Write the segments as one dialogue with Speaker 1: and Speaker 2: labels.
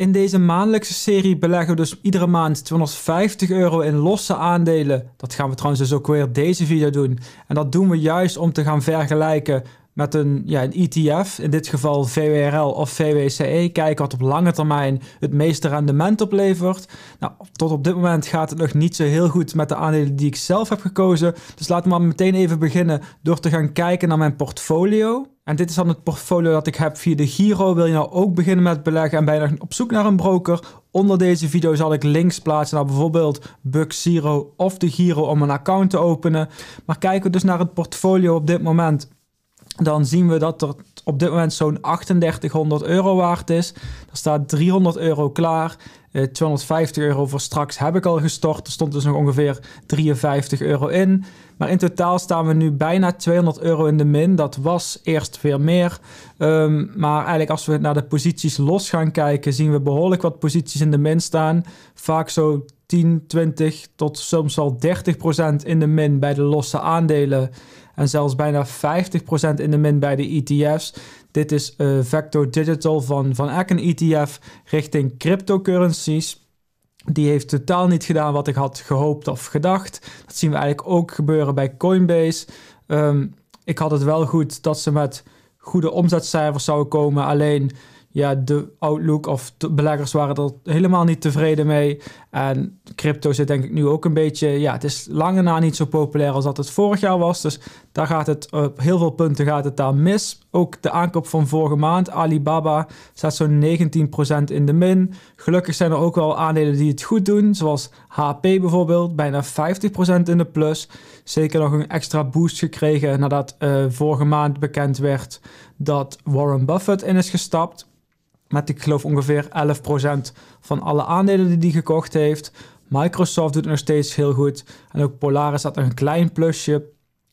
Speaker 1: In deze maandelijkse serie beleggen we dus iedere maand 250 euro in losse aandelen. Dat gaan we trouwens dus ook weer deze video doen. En dat doen we juist om te gaan vergelijken met een, ja, een ETF, in dit geval VWRL of VWCE, kijken wat op lange termijn het meeste rendement oplevert. Nou, tot op dit moment gaat het nog niet zo heel goed met de aandelen die ik zelf heb gekozen. Dus laten we maar meteen even beginnen door te gaan kijken naar mijn portfolio. En dit is dan het portfolio dat ik heb via de Giro. Wil je nou ook beginnen met beleggen en bijna op zoek naar een broker? Onder deze video zal ik links plaatsen naar bijvoorbeeld Buxiro of de Giro om een account te openen. Maar kijken we dus naar het portfolio op dit moment dan zien we dat er op dit moment zo'n 3800 euro waard is. Er staat 300 euro klaar. 250 eh, euro voor straks heb ik al gestort. Er stond dus nog ongeveer 53 euro in. Maar in totaal staan we nu bijna 200 euro in de min. Dat was eerst weer meer. Ehm, maar eigenlijk als we naar de posities los gaan kijken, zien we behoorlijk wat posities in de min staan. Vaak zo 10, 20 tot soms al 30 procent in de min bij de losse aandelen en zelfs bijna 50% in de min bij de ETF's. Dit is uh, Vector Digital van, van Aken ETF richting cryptocurrencies. Die heeft totaal niet gedaan wat ik had gehoopt of gedacht. Dat zien we eigenlijk ook gebeuren bij Coinbase. Ehm, ik had het wel goed dat ze met goede omzetcijfers zouden komen. Alleen ja, de outlook of de beleggers waren er helemaal niet tevreden mee. En crypto zit denk ik nu ook een beetje... Ja, het is lange na niet zo populair als dat het vorig jaar was. Dus daar gaat het eh, op heel veel punten gaat het daar mis. Ook de aankoop van vorige maand, Alibaba, staat zo'n 19% in de min. Gelukkig zijn er ook wel aandelen die het goed doen, zoals HP bijvoorbeeld, bijna 50% in de plus. Zeker nog een extra boost gekregen nadat uh, vorige maand bekend werd dat Warren Buffett in is gestapt. Met ik geloof ongeveer 11% van alle aandelen die hij gekocht heeft. Microsoft doet nog steeds heel goed. En ook Polaris had een klein plusje,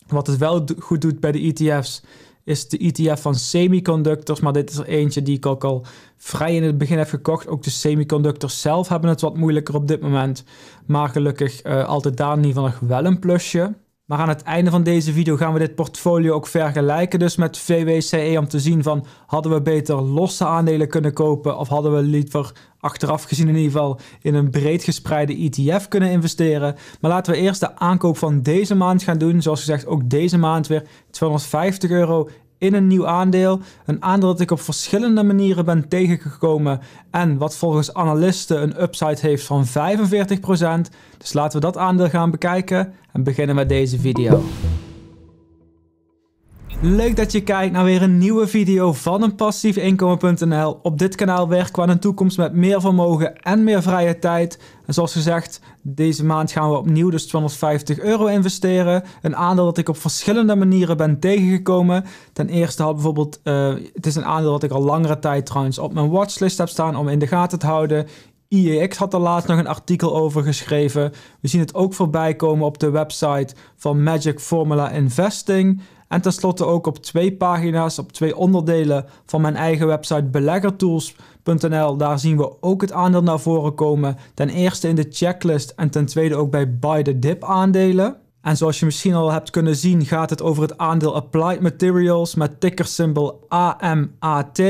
Speaker 1: wat het wel goed doet bij de ETF's, is de ETF van semiconductors. Maar dit is er eentje die ik ook al vrij in het begin heb gekocht. Ook de semiconductors zelf hebben het wat moeilijker op dit moment. Maar gelukkig eh, altijd daar in ieder geval nog wel een plusje. Maar aan het einde van deze video gaan we dit portfolio ook vergelijken dus met VWCE om te zien van hadden we beter losse aandelen kunnen kopen of hadden we liever achteraf gezien in ieder geval in een breed gespreide ETF kunnen investeren. Maar laten we eerst de aankoop van deze maand gaan doen. Zoals gezegd ook deze maand weer 250 euro in een nieuw aandeel. Een aandeel dat ik op verschillende manieren ben tegengekomen en wat volgens analisten een upside heeft van 45%. Dus laten we dat aandeel gaan bekijken en beginnen met deze video. Leuk dat je kijkt naar weer een nieuwe video van een Op dit kanaal werken we aan een toekomst met meer vermogen en meer vrije tijd. En zoals gezegd, deze maand gaan we opnieuw dus 250 euro investeren. Een aandeel dat ik op verschillende manieren ben tegengekomen. Ten eerste had bijvoorbeeld, eh, het is een aandeel dat ik al langere tijd trouwens op mijn watchlist heb staan om in de gaten te houden. IEX had er laatst nog een artikel over geschreven. We zien het ook voorbij komen op de website van Magic Formula Investing. En tenslotte ook op twee pagina's, op twee onderdelen van mijn eigen website beleggertools.nl. Daar zien we ook het aandeel naar voren komen. Ten eerste in de checklist en ten tweede ook bij buy the dip aandelen. En zoals je misschien al hebt kunnen zien gaat het over het aandeel Applied Materials met tickersymbol AMAT.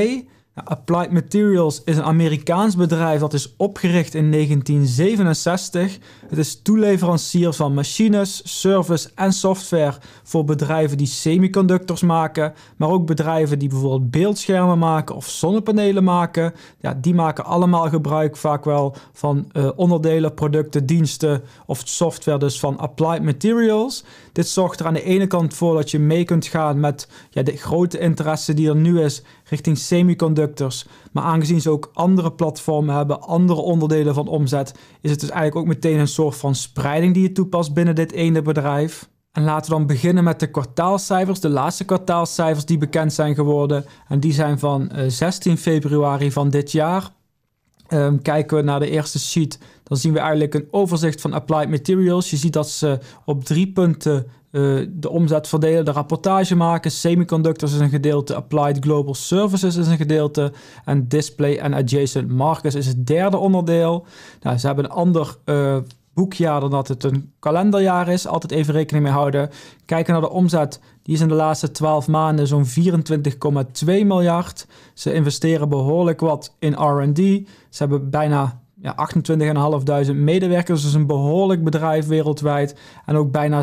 Speaker 1: Nou, Applied Materials is een Amerikaans bedrijf dat is opgericht in 1967. Het is toeleverancier van machines, service en software voor bedrijven die semiconductors maken, maar ook bedrijven die bijvoorbeeld beeldschermen maken of zonnepanelen maken. Ja, die maken allemaal gebruik vaak wel van eh, onderdelen, producten, diensten of software dus van Applied Materials. Dit zorgt er aan de ene kant voor dat je mee kunt gaan met ja, de grote interesse die er nu is richting semiconductors. Maar aangezien ze ook andere platformen hebben, andere onderdelen van omzet, is het dus eigenlijk ook meteen een soort van spreiding die je toepast binnen dit ene bedrijf. En laten we dan beginnen met de kwartaalcijfers, de laatste kwartaalcijfers die bekend zijn geworden. En die zijn van 16 eh, februari van dit jaar Ehm, kijken we naar de eerste sheet, dan zien we eigenlijk een overzicht van Applied Materials. Je ziet dat ze op drie punten eh, de omzet verdelen, de rapportage maken. Semiconductors is een gedeelte, Applied Global Services is een gedeelte en Display en Adjacent Markets is het derde onderdeel. Nou, ze hebben een ander eh, boekjaar dan dat het een kalenderjaar is. Altijd even rekening mee houden. Kijken naar de omzet. Die is in de laatste 12 maanden zo'n 24,2 miljard. Ze investeren behoorlijk wat in RD. Ze hebben bijna ja, 28.500 medewerkers. Dus een behoorlijk bedrijf wereldwijd. En ook bijna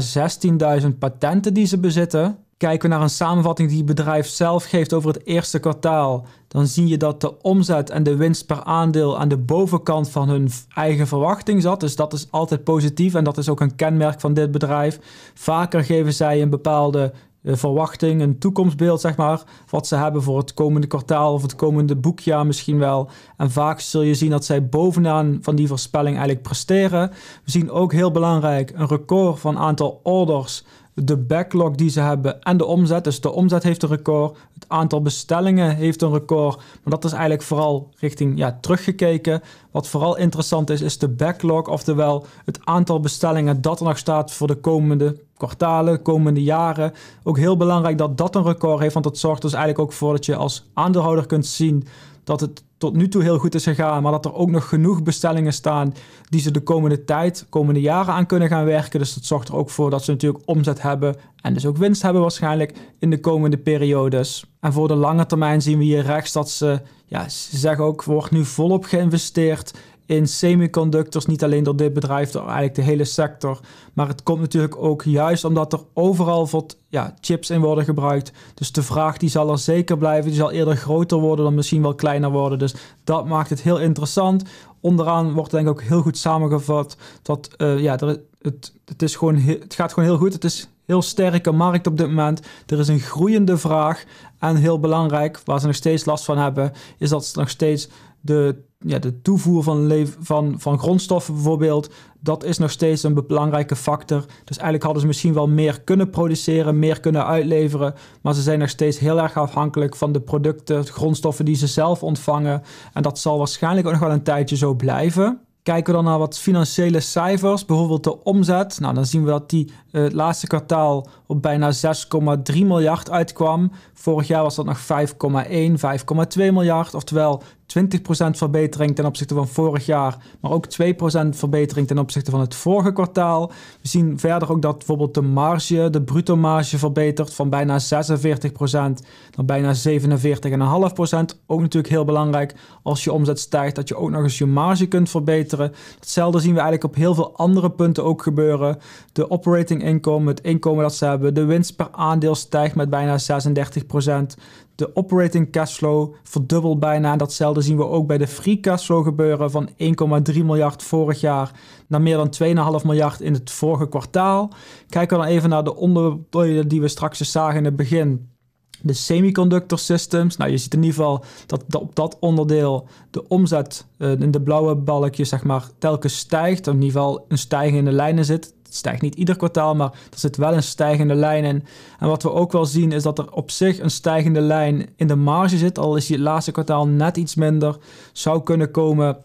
Speaker 1: 16.000 patenten die ze bezitten. Kijken we naar een samenvatting die het bedrijf zelf geeft over het eerste kwartaal, dan zie je dat de omzet en de winst per aandeel aan de bovenkant van hun eigen verwachting zat. Dus dat is altijd positief en dat is ook een kenmerk van dit bedrijf. Vaker geven zij een bepaalde eh, verwachting, een toekomstbeeld, zeg maar, wat ze hebben voor het komende kwartaal of het komende boekjaar misschien wel. En vaak zul je zien dat zij bovenaan van die voorspelling eigenlijk presteren. We zien ook heel belangrijk een record van aantal orders de backlog die ze hebben en de omzet. Dus de omzet heeft een record, het aantal bestellingen heeft een record. Maar dat is eigenlijk vooral richting ja, teruggekeken. Wat vooral interessant is, is de backlog, oftewel het aantal bestellingen dat er nog staat voor de komende kwartalen, komende jaren. Ook heel belangrijk dat dat een record heeft, want dat zorgt dus eigenlijk ook voor dat je als aandeelhouder kunt zien dat het tot nu toe heel goed is gegaan, maar dat er ook nog genoeg bestellingen staan die ze de komende tijd, komende jaren aan kunnen gaan werken. Dus dat zorgt er ook voor dat ze natuurlijk omzet hebben en dus ook winst hebben waarschijnlijk in de komende periodes. En voor de lange termijn zien we hier rechts dat ze, ja, ze zeggen ook, wordt nu volop geïnvesteerd in semiconductors. Niet alleen door dit bedrijf, door eigenlijk de hele sector. Maar het komt natuurlijk ook juist omdat er overal wat ja, chips in worden gebruikt. Dus de vraag die zal er zeker blijven. Die zal eerder groter worden dan misschien wel kleiner worden. Dus dat maakt het heel interessant. Onderaan wordt denk ik ook heel goed samengevat dat eh, ja, er, het, het, is gewoon, het gaat gewoon heel goed. Het is heel sterke markt op dit moment. Er is een groeiende vraag. En heel belangrijk, waar ze nog steeds last van hebben, is dat ze nog steeds de ja, de toevoer van, van, van grondstoffen bijvoorbeeld, dat is nog steeds een belangrijke factor. Dus eigenlijk hadden ze misschien wel meer kunnen produceren, meer kunnen uitleveren, maar ze zijn nog steeds heel erg afhankelijk van de producten, grondstoffen die ze zelf ontvangen. En dat zal waarschijnlijk ook nog wel een tijdje zo blijven. Kijken we dan naar wat financiële cijfers, bijvoorbeeld de omzet. Nou, dan zien we dat die eh, het laatste kwartaal op bijna 6,3 miljard uitkwam. Vorig jaar was dat nog 5,1, 5,2 miljard. Oftewel 20% verbetering ten opzichte van vorig jaar, maar ook 2% verbetering ten opzichte van het vorige kwartaal. We zien verder ook dat bijvoorbeeld de marge, de bruto marge verbetert van bijna 46% naar bijna 47,5%. Ook natuurlijk heel belangrijk als je omzet stijgt, dat je ook nog eens je marge kunt verbeteren. Hetzelfde zien we eigenlijk op heel veel andere punten ook gebeuren. De operating income, het inkomen dat ze hebben, de winst per aandeel stijgt met bijna 36% de operating cashflow verdubbelt bijna. Datzelfde zien we ook bij de free cashflow gebeuren van 1,3 miljard vorig jaar naar meer dan 2,5 miljard in het vorige kwartaal. Kijken we dan even naar de onderdelen die we straks dus zagen in het begin de semiconductor systems. Nou, je ziet in ieder geval dat op dat onderdeel de omzet eh, in de blauwe balkjes zeg maar telkens stijgt. in ieder geval een stijging in de lijnen zit het stijgt niet ieder kwartaal, maar er zit wel een stijgende lijn in. En wat we ook wel zien is dat er op zich een stijgende lijn in de marge zit, al is die het laatste kwartaal net iets minder. Zou kunnen komen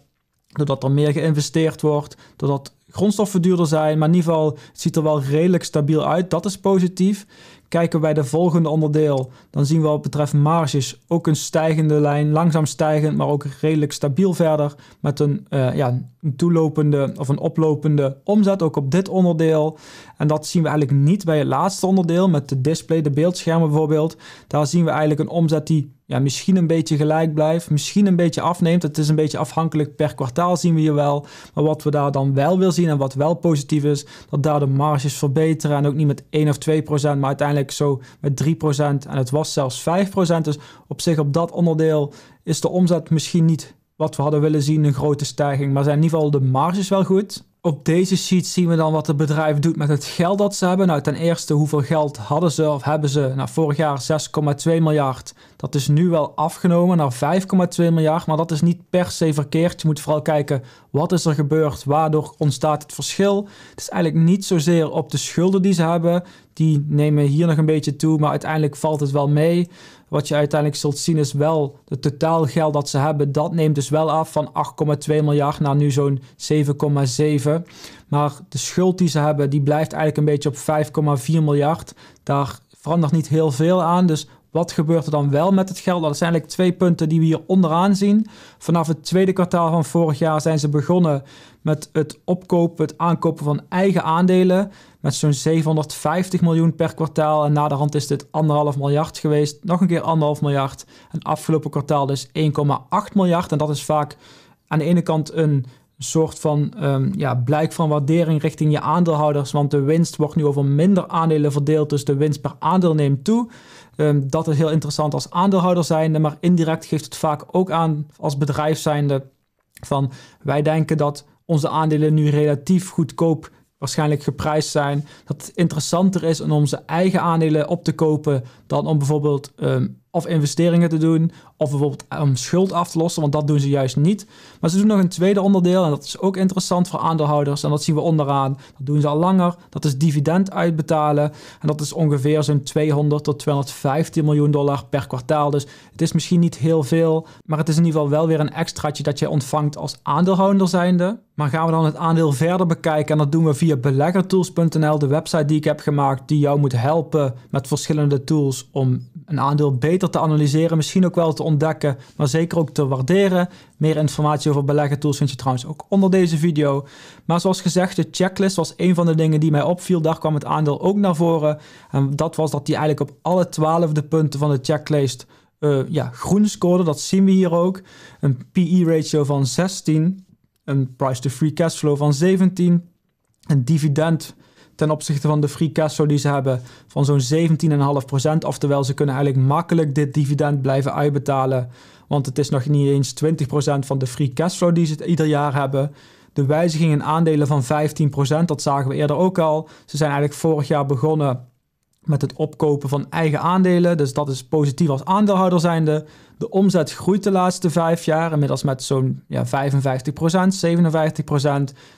Speaker 1: doordat er meer geïnvesteerd wordt, doordat grondstoffen duurder zijn. Maar in ieder geval, het ziet er wel redelijk stabiel uit. Dat is positief. Kijken we bij de volgende onderdeel, dan zien we wat betreft marges ook een stijgende lijn, langzaam stijgend, maar ook redelijk stabiel verder met een, eh, ja, een toelopende of een oplopende omzet, ook op dit onderdeel. En dat zien we eigenlijk niet bij het laatste onderdeel met de display, de beeldschermen bijvoorbeeld. Daar zien we eigenlijk een omzet die ja, misschien een beetje gelijk blijft, misschien een beetje afneemt. Het is een beetje afhankelijk per kwartaal zien we hier wel. Maar wat we daar dan wel wil zien en wat wel positief is, dat daar de marges verbeteren. En ook niet met 1 of 2 procent, maar uiteindelijk zo met 3 procent. En het was zelfs 5 procent. Dus op zich op dat onderdeel is de omzet misschien niet wat we hadden willen zien, een grote stijging. Maar zijn in ieder geval de marges wel goed op deze sheet zien we dan wat het bedrijf doet met het geld dat ze hebben. Nou, ten eerste, hoeveel geld hadden ze of hebben ze? Nou, vorig jaar 6,2 miljard. Dat is nu wel afgenomen naar 5,2 miljard, maar dat is niet per se verkeerd. Je moet vooral kijken wat is er gebeurd, waardoor ontstaat het verschil. Het is eigenlijk niet zozeer op de schulden die ze hebben. Die nemen hier nog een beetje toe, maar uiteindelijk valt het wel mee. Wat je uiteindelijk zult zien is wel het geld dat ze hebben. Dat neemt dus wel af van 8,2 miljard naar nu zo'n 7,7. Maar de schuld die ze hebben, die blijft eigenlijk een beetje op 5,4 miljard. Daar verandert niet heel veel aan. Dus wat gebeurt er dan wel met het geld? Dat zijn eigenlijk twee punten die we hier onderaan zien. Vanaf het tweede kwartaal van vorig jaar zijn ze begonnen met het opkopen, het aankopen van eigen aandelen. Met zo'n 750 miljoen per kwartaal. En naderhand is dit anderhalf miljard geweest. Nog een keer anderhalf miljard. En afgelopen kwartaal dus 1,8 miljard. En dat is vaak aan de ene kant een soort van ehm, ja, blijk van waardering richting je aandeelhouders. Want de winst wordt nu over minder aandelen verdeeld. Dus de winst per aandeel neemt toe. Ehm, dat is heel interessant als aandeelhouder zijnde, maar indirect geeft het vaak ook aan als bedrijf zijnde van wij denken dat onze aandelen nu relatief goedkoop waarschijnlijk geprijsd zijn, dat het interessanter is om onze eigen aandelen op te kopen dan om bijvoorbeeld ehm, of investeringen te doen, of bijvoorbeeld om ehm, schuld af te lossen, want dat doen ze juist niet. Maar ze doen nog een tweede onderdeel en dat is ook interessant voor aandeelhouders en dat zien we onderaan. Dat doen ze al langer, dat is dividend uitbetalen en dat is ongeveer zo'n 200 tot 215 miljoen dollar per kwartaal. Dus het is misschien niet heel veel, maar het is in ieder geval wel weer een extraatje dat je ontvangt als aandeelhouder zijnde. Maar gaan we dan het aandeel verder bekijken en dat doen we via beleggertools.nl, de website die ik heb gemaakt die jou moet helpen met verschillende tools om een aandeel beter te analyseren, misschien ook wel te ontdekken, maar zeker ook te waarderen. Meer informatie over beleggen tools vind je trouwens ook onder deze video. Maar zoals gezegd, de checklist was een van de dingen die mij opviel. Daar kwam het aandeel ook naar voren. En dat was dat die eigenlijk op alle twaalfde punten van de checklist eh, ja, groen scoorde. Dat zien we hier ook. Een PE-ratio van 16, een price-to-free cashflow van 17, een dividend ten opzichte van de free cash flow die ze hebben van zo'n 17,5%. Oftewel, ze kunnen eigenlijk makkelijk dit dividend blijven uitbetalen. Want het is nog niet eens 20% van de free cash flow die ze ieder jaar hebben. De wijziging in aandelen van 15%, dat zagen we eerder ook al. Ze zijn eigenlijk vorig jaar begonnen met het opkopen van eigen aandelen. Dus dat is positief als aandeelhouder zijnde. De omzet groeit de laatste vijf jaar, inmiddels met zo'n ja, 55 57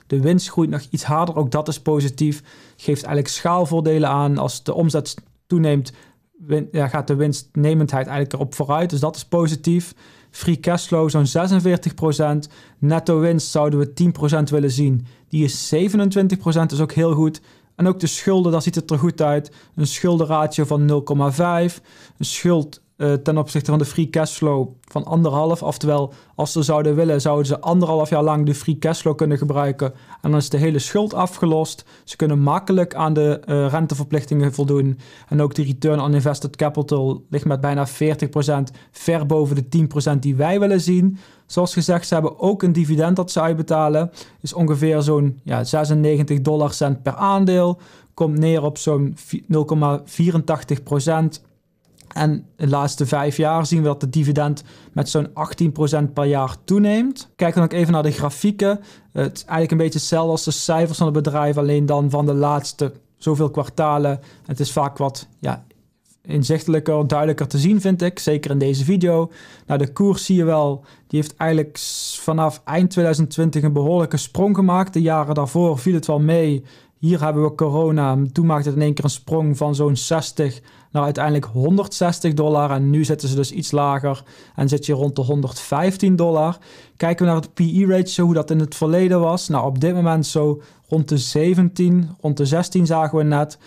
Speaker 1: De winst groeit nog iets harder, ook dat is positief. Geeft eigenlijk schaalvoordelen aan. Als de omzet toeneemt, ja, gaat de winstnemendheid eigenlijk erop vooruit. Dus dat is positief. Free cashflow zo'n 46 Netto winst zouden we 10 willen zien. Die is 27 is ook heel goed. En ook de schulden, daar ziet het er goed uit. Een schuldenratio van 0,5, een schuld eh, ten opzichte van de free cashflow van anderhalf. Oftewel, als ze zouden willen, zouden ze anderhalf jaar lang de free cashflow kunnen gebruiken. En dan is de hele schuld afgelost. Ze kunnen makkelijk aan de eh, renteverplichtingen voldoen. En ook de return on invested capital ligt met bijna 40%, ver boven de 10% die wij willen zien. Zoals gezegd, ze hebben ook een dividend dat ze uitbetalen. Is ongeveer zo'n ja, 96 dollar cent per aandeel. Komt neer op zo'n 0,84 en de laatste vijf jaar zien we dat de dividend met zo'n 18% per jaar toeneemt. Kijk dan ook even naar de grafieken. Het is eigenlijk een beetje hetzelfde als de cijfers van het bedrijf, alleen dan van de laatste zoveel kwartalen. Het is vaak wat ja, inzichtelijker, duidelijker te zien, vind ik. Zeker in deze video. Nou, de koers zie je wel, die heeft eigenlijk vanaf eind 2020 een behoorlijke sprong gemaakt. De jaren daarvoor viel het wel mee. Hier hebben we corona. Toen maakte het in één keer een sprong van zo'n 60 nou uiteindelijk 160 dollar. En nu zitten ze dus iets lager en zit je rond de 115 dollar. Kijken we naar het PE-ratio, hoe dat in het verleden was. Nou, op dit moment zo rond de 17, rond de 16 zagen we net.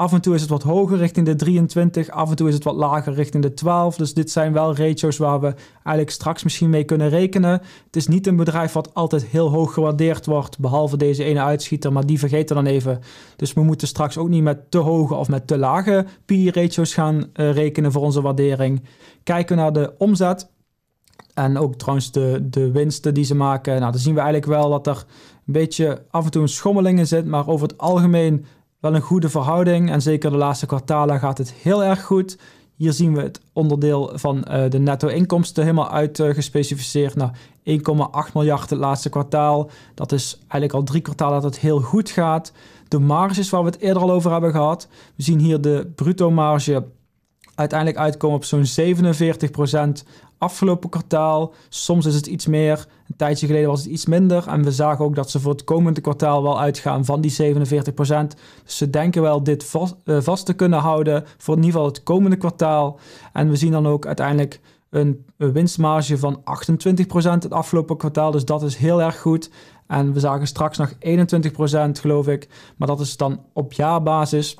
Speaker 1: Af en toe is het wat hoger richting de 23, af en toe is het wat lager richting de 12. Dus dit zijn wel ratios waar we eigenlijk straks misschien mee kunnen rekenen. Het is niet een bedrijf wat altijd heel hoog gewaardeerd wordt, behalve deze ene uitschieter, maar die vergeten dan even. Dus we moeten straks ook niet met te hoge of met te lage PE-ratios gaan eh, rekenen voor onze waardering. Kijken naar de omzet. En ook trouwens de, de winsten die ze maken. Nou, dan zien we eigenlijk wel dat er een beetje af en toe een schommeling in zit. Maar over het algemeen wel een goede verhouding. En zeker de laatste kwartalen gaat het heel erg goed. Hier zien we het onderdeel van eh, de netto-inkomsten helemaal uitgespecificeerd. Uh, nou, 1,8 miljard het laatste kwartaal. Dat is eigenlijk al drie kwartalen dat het heel goed gaat. De marges waar we het eerder al over hebben gehad. We zien hier de bruto-marge uiteindelijk uitkomen op zo'n 47% afgelopen kwartaal. Soms is het iets meer. Een tijdje geleden was het iets minder. En we zagen ook dat ze voor het komende kwartaal wel uitgaan van die 47 Dus ze denken wel dit eh, vast, te kunnen houden voor in ieder geval het komende kwartaal. En we zien dan ook uiteindelijk een, een winstmarge van 28 het afgelopen kwartaal. Dus dat is heel erg goed. En we zagen straks nog 21 geloof ik. Maar dat is dan op jaarbasis.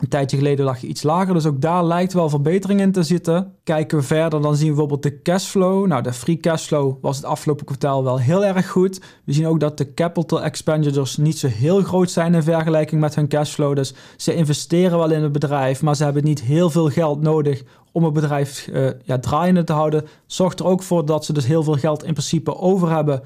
Speaker 1: Een tijdje geleden lag je iets lager, dus ook daar lijkt wel verbetering in te zitten. Kijken we verder, dan zien we bijvoorbeeld de cashflow. Nou, de free cashflow was het afgelopen kwartaal wel heel erg goed. We zien ook dat de capital expenditures niet zo heel groot zijn in vergelijking met hun cashflow. Dus ze investeren wel in het bedrijf, maar ze hebben niet heel veel geld nodig om het bedrijf eh, ja, draaiende te houden. Zorgt er ook voor dat ze dus heel veel geld in principe over hebben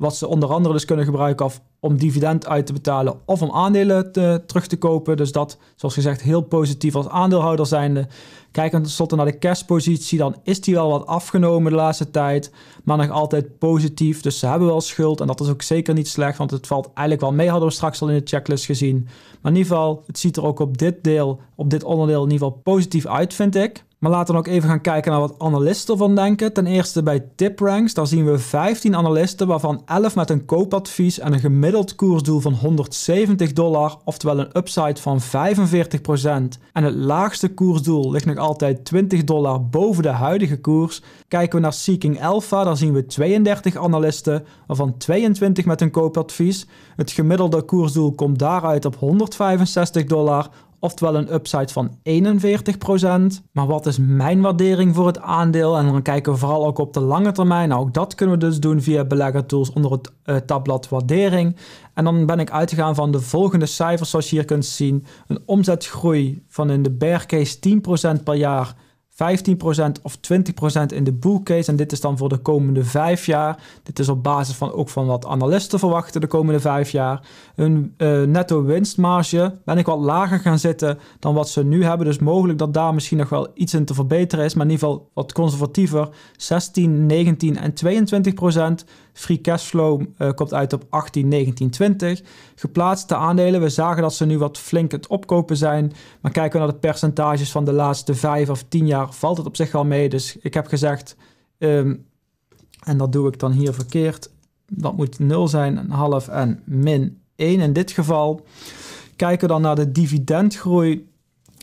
Speaker 1: wat ze onder andere dus kunnen gebruiken of om dividend uit te betalen of om aandelen te, terug te kopen. Dus dat, zoals gezegd, heel positief als aandeelhouder zijnde. Kijkend tenslotte naar de cashpositie, dan is die wel wat afgenomen de laatste tijd, maar nog altijd positief. Dus ze hebben wel schuld en dat is ook zeker niet slecht, want het valt eigenlijk wel mee, hadden we straks al in de checklist gezien. Maar in ieder geval, het ziet er ook op dit deel, op dit onderdeel in ieder geval positief uit, vind ik. Maar laten we ook even gaan kijken naar wat analisten ervan denken. Ten eerste bij TipRanks, daar zien we 15 analisten, waarvan 11 met een koopadvies en een gemiddeld koersdoel van 170 dollar, oftewel een upside van 45%. En het laagste koersdoel ligt nog altijd 20 dollar boven de huidige koers. Kijken we naar Seeking Alpha, daar zien we 32 analisten, waarvan 22 met een koopadvies. Het gemiddelde koersdoel komt daaruit op 165 dollar, oftewel een upside van 41%. Maar wat is mijn waardering voor het aandeel? En dan kijken we vooral ook op de lange termijn. Nou, ook dat kunnen we dus doen via tools onder het eh, tabblad waardering. En dan ben ik uitgegaan van de volgende cijfers zoals je hier kunt zien. Een omzetgroei van in de bear case 10% per jaar 15% of 20% in de bull En dit is dan voor de komende vijf jaar. Dit is op basis van ook van wat analisten verwachten de komende vijf jaar. Hun eh, netto winstmarge ben ik wat lager gaan zitten dan wat ze nu hebben. Dus mogelijk dat daar misschien nog wel iets in te verbeteren is. Maar in ieder geval wat conservatiever. 16, 19 en 22%. Free cashflow eh, komt uit op 18, 19, 20. Geplaatste aandelen. We zagen dat ze nu wat flink het opkopen zijn. Maar kijken we naar de percentages van de laatste vijf of tien jaar valt het op zich al mee. Dus ik heb gezegd, ehm, en dat doe ik dan hier verkeerd, dat moet 0 zijn, een half en min 1 in dit geval. Kijken we dan naar de dividendgroei,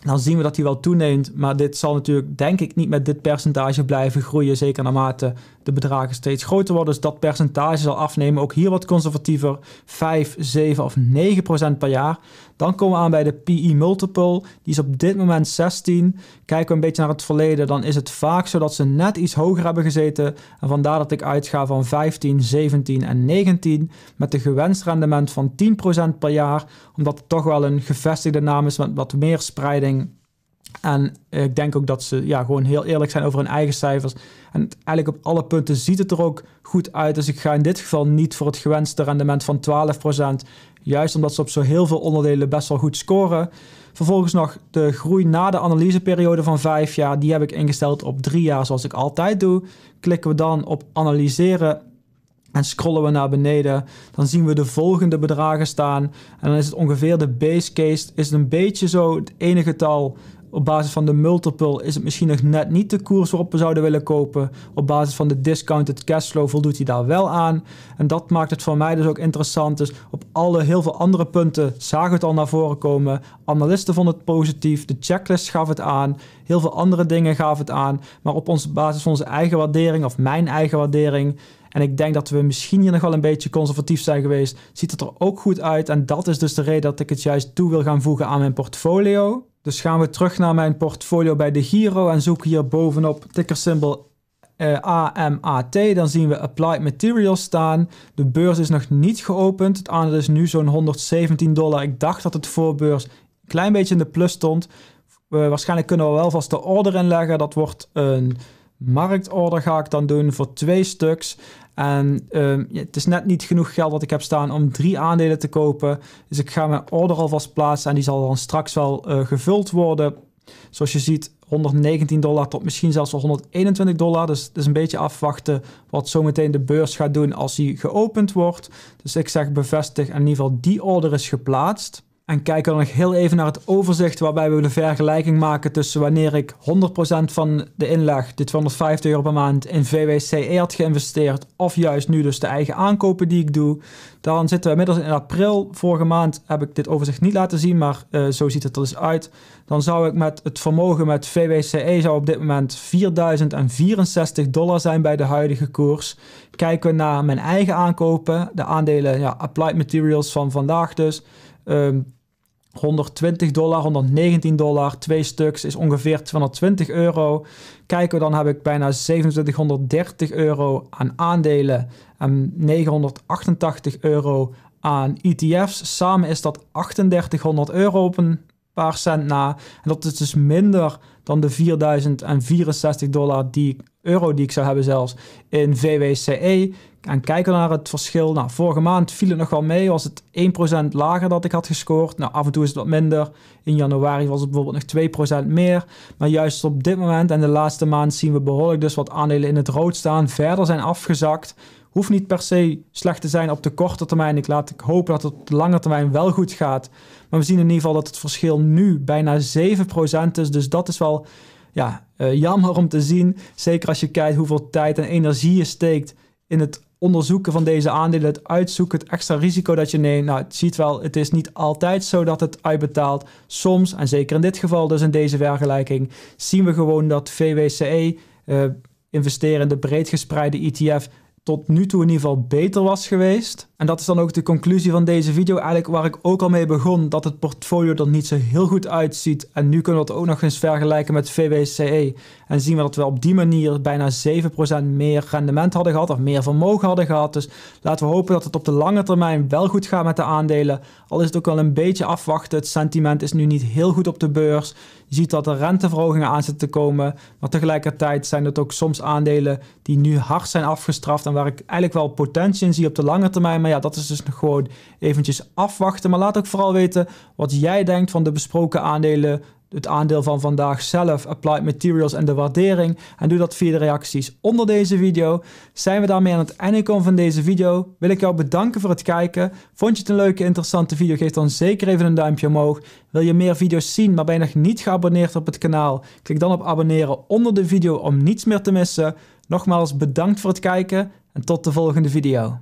Speaker 1: dan zien we dat die wel toeneemt. Maar dit zal natuurlijk, denk ik, niet met dit percentage blijven groeien. Zeker naarmate de bedragen steeds groter worden. Dus dat percentage zal afnemen. Ook hier wat conservatiever. 5, 7 of 9 procent per jaar. Dan komen we aan bij de PE multiple. Die is op dit moment 16. Kijken we een beetje naar het verleden, dan is het vaak zo dat ze net iets hoger hebben gezeten. En vandaar dat ik uitga van 15, 17 en 19 met een gewenst rendement van 10% per jaar, omdat het toch wel een gevestigde naam is met wat meer spreiding en ik denk ook dat ze ja, gewoon heel eerlijk zijn over hun eigen cijfers. En eigenlijk op alle punten ziet het er ook goed uit. Dus ik ga in dit geval niet voor het gewenste rendement van 12%. Juist omdat ze op zo heel veel onderdelen best wel goed scoren. Vervolgens nog de groei na de analyseperiode van 5 jaar. Die heb ik ingesteld op 3 jaar zoals ik altijd doe. Klikken we dan op analyseren en scrollen we naar beneden, dan zien we de volgende bedragen staan. En dan is het ongeveer de base case. Is het een beetje zo het ene getal op basis van de multiple is het misschien nog net niet de koers waarop we zouden willen kopen. Op basis van de discounted cashflow voldoet hij daar wel aan. En dat maakt het voor mij dus ook interessant. Dus op alle heel veel andere punten zagen we het al naar voren komen. Analisten vonden het positief. De checklist gaf het aan. Heel veel andere dingen gaven het aan. Maar op onze, basis van onze eigen waardering of mijn eigen waardering en ik denk dat we misschien hier nog wel een beetje conservatief zijn geweest. Ziet het er ook goed uit. En dat is dus de reden dat ik het juist toe wil gaan voegen aan mijn portfolio. Dus gaan we terug naar mijn portfolio bij de Giro en zoeken hier bovenop tickersymbol eh, AMAT. Dan zien we Applied Materials staan. De beurs is nog niet geopend. Het aandeel is nu zo'n 117 dollar. Ik dacht dat het voorbeurs een klein beetje in de plus stond. We waarschijnlijk kunnen we wel vast de order inleggen. Dat wordt een marktorder ga ik dan doen voor twee stuks. En ehm, het is net niet genoeg geld wat ik heb staan om drie aandelen te kopen. Dus ik ga mijn order alvast plaatsen en die zal dan straks wel eh, gevuld worden. Zoals je ziet, 119 dollar tot misschien zelfs wel 121 dollar. Dus het is een beetje afwachten wat zometeen de beurs gaat doen als die geopend wordt. Dus ik zeg bevestig in ieder geval die order is geplaatst. En kijken dan nog heel even naar het overzicht waarbij we de vergelijking maken tussen wanneer ik 100% van de inleg, de 250 euro per maand, in VWCE had geïnvesteerd. Of juist nu dus de eigen aankopen die ik doe. Dan zitten we inmiddels in april. Vorige maand heb ik dit overzicht niet laten zien, maar eh, zo ziet het er dus uit. Dan zou ik met het vermogen met VWCE zou op dit moment 4064 dollar zijn bij de huidige koers. Kijken we naar mijn eigen aankopen, de aandelen ja, Applied Materials van vandaag dus. Ehm, 120 dollar, 119 dollar, twee stuks is ongeveer 220 euro. Kijken we dan heb ik bijna 2730 euro aan aandelen en 988 euro aan ETF's. Samen is dat 3800 euro op een paar cent na. En dat is dus minder dan de 4064 dollar die euro die ik zou hebben zelfs in VWCE. En kijken naar het verschil. Nou, vorige maand viel het nog wel mee. Was het 1% lager dat ik had gescoord. Nou, af en toe is het wat minder. In januari was het bijvoorbeeld nog 2% meer. Maar juist op dit moment en de laatste maand zien we behoorlijk dus wat aandelen in het rood staan. Verder zijn afgezakt. Hoeft niet per se slecht te zijn op de korte termijn. Ik laat ik hopen dat het op de lange termijn wel goed gaat. Maar we zien in ieder geval dat het verschil nu bijna 7% is. Dus dat is wel ja, eh, jammer om te zien. Zeker als je kijkt hoeveel tijd en energie je steekt in het onderzoeken van deze aandelen, het uitzoeken, het extra risico dat je neemt. Nou, het ziet wel, het is niet altijd zo dat het uitbetaalt. Soms, en zeker in dit geval, dus in deze vergelijking, zien we gewoon dat VWCE, uh, eh, investeren in de breed gespreide ETF, tot nu toe in ieder geval beter was geweest. En dat is dan ook de conclusie van deze video, eigenlijk waar ik ook al mee begon, dat het portfolio er niet zo heel goed uitziet. En nu kunnen we het ook nog eens vergelijken met VWCE. En zien we dat we op die manier bijna 7% meer rendement hadden gehad, of meer vermogen hadden gehad. Dus laten we hopen dat het op de lange termijn wel goed gaat met de aandelen. Al is het ook wel een beetje afwachten, het sentiment is nu niet heel goed op de beurs. Je ziet dat er renteverhogingen aan zitten te komen, maar tegelijkertijd zijn het ook soms aandelen die nu hard zijn afgestraft en waar ik eigenlijk wel potentie in zie op de lange termijn maar ja, dat is dus nog gewoon eventjes afwachten. Maar laat ook vooral weten wat jij denkt van de besproken aandelen het aandeel van vandaag zelf, Applied Materials en de waardering. En doe dat via de reacties onder deze video. Zijn we daarmee aan het einde komen van deze video. Wil ik jou bedanken voor het kijken. Vond je het een leuke, interessante video? Geef dan zeker even een duimpje omhoog. Wil je meer video's zien, maar ben je nog niet geabonneerd op het kanaal? Klik dan op abonneren onder de video om niets meer te missen. Nogmaals bedankt voor het kijken en tot de volgende video.